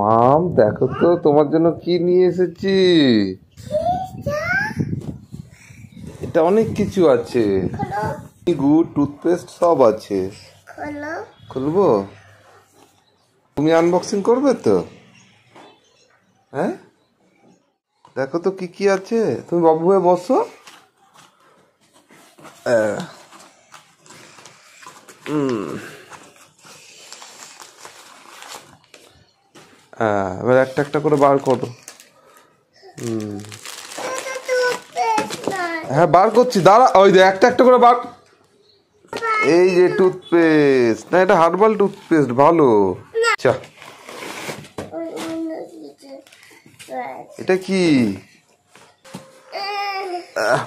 মাম দেখো তো তোমার জন্য কি নিয়ে এসেছি এটা অনেক কিছু আছে গুড় টুথপেস্ট সব আছে খুলবো তুমি আনবক্সিং করবে তো হ্যাঁ দেখো তো কি কি আছে তুমি বাবু হয়ে বসো হুম হ্যাঁ এবার একটা একটা করে বার করো হুম হ্যাঁ বার করছি দাঁড়া ওই দেখ একটা একটা করে বার এই যে টুথপেস্ট না এটা হার্বাল টুথপেস্ট ভালো চা এটা কি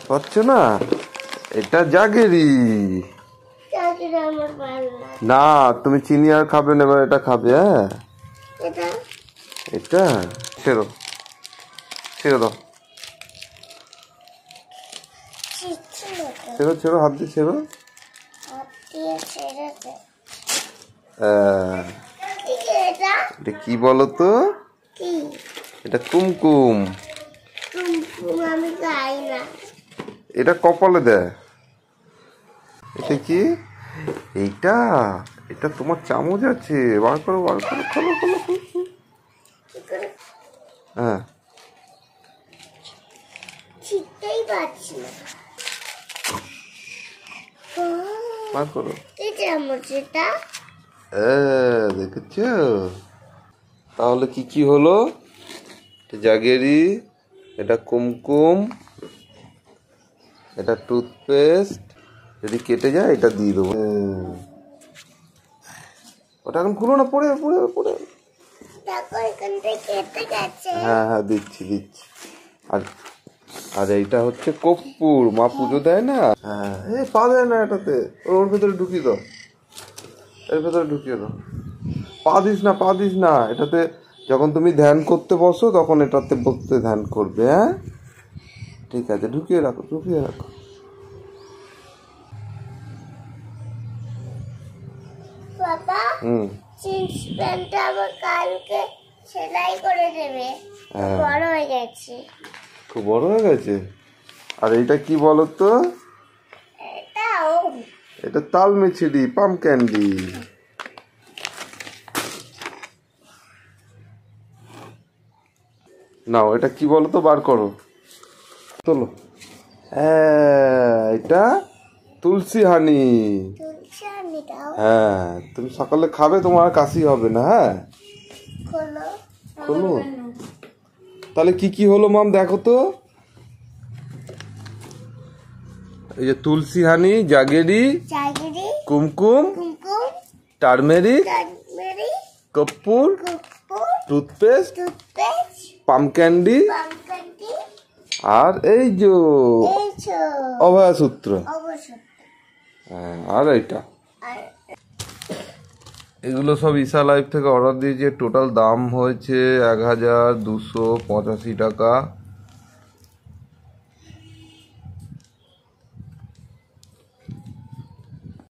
পাচ্ছ না এটা জাগেরি না তুমি চিনি আর খাবে না এবার এটা খাবে হ্যাঁ এটা ছেড়ে দাও ছেড়ে দাও ছেড়ো ছেড়ো হাত দিয়ে ছেড়ো এটা কি বলো তো এটা কুমকুম এটা কপালে দেয় এটা কি এইটা এটা তোমার চামচ আছে বার করো বার করো খোলো খোলো খোলো হ্যাঁ ছিটতেই না করো এই দেখেছ তাহলে কি কি হলো জাগেরি এটা কুমকুম এটা টুথপেস্ট যদি কেটে যায় এটা দিয়ে দেবো হ্যাঁ। ওটা এখন খুলো না পড়ে পড়ে পড়ে হ্যাঁ হ্যাঁ দিচ্ছি দিচ্ছি আর আর এইটা হচ্ছে কপ্পুর মা পুজো দেয় না হ্যাঁ এ পা দেয় না এটাতে ওর ভেতরে ঢুকিয়ে দাও এর ভেতরে ঢুকিয়ে দাও পা দিস না পা দিস না এটাতে যখন তুমি ধ্যান করতে বসো তখন এটাতে বসতে ধ্যান করবে হ্যাঁ ঠিক আছে ঢুকিয়ে রাখো ঢুকিয়ে রাখো হুম জিন্স প্যান্টটা আমার কালকে সেলাই করে দেবে হ্যাঁ। বড় হয়ে গেছে খুব বড় হয়ে গেছে আর এটা কি বলো তো এটা তাল মিছিলি পাম ক্যান্ডি নাও এটা কি বলো তো বার করো তোলো হ্যাঁ, এটা তুলসী হানি হ্যাঁ তুমি সকালে খাবে তোমার কাশি হবে না হ্যাঁ খোলো তাহলে কি কি হলো মাম দেখো তো এই যে tulsi honey jaggery kumkum turmeric কপুর টুথপেস্ট পাম ক্যান্ডি আর এই যে অভয়াসূত্র হ্যাঁ আর এইটা এগুলো সব ইসা লাইফ থেকে অর্ডার দিয়েছি টোটাল দাম হয়েছে এক হাজার দুশো পঁচাশি টাকা